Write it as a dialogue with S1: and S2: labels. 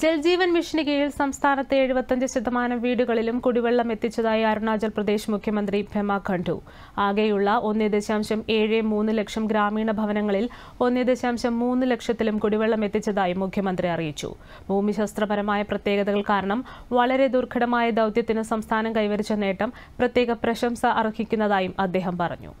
S1: ജൽജീവൻ മിഷന് കീഴിൽ സംസ്ഥാനത്തെ എഴുപത്തഞ്ച് ശതമാനം വീടുകളിലും കുടിവെള്ളം എത്തിച്ചതായി അരുണാചൽ പ്രദേശ് മുഖ്യമന്ത്രി ഭേമ ഖണ്ഡു ആകെയുള്ള ഒന്നേ ദശാംശം ഏഴ് മൂന്ന് ലക്ഷം ഗ്രാമീണ ഭവനങ്ങളിൽ ഒന്നേ ദശാംശം മൂന്ന് ലക്ഷത്തിലും കുടിവെള്ളം എത്തിച്ചതായി മുഖ്യമന്ത്രി അറിയിച്ചു ഭൂമിശാസ്ത്രപരമായ പ്രത്യേകതകൾ കാരണം വളരെ ദുർഘടമായ ദൌത്യത്തിന് സംസ്ഥാനം കൈവരിച്ച നേട്ടം പ്രത്യേക പ്രശംസ അർഹിക്കുന്നതായും അദ്ദേഹം പറഞ്ഞു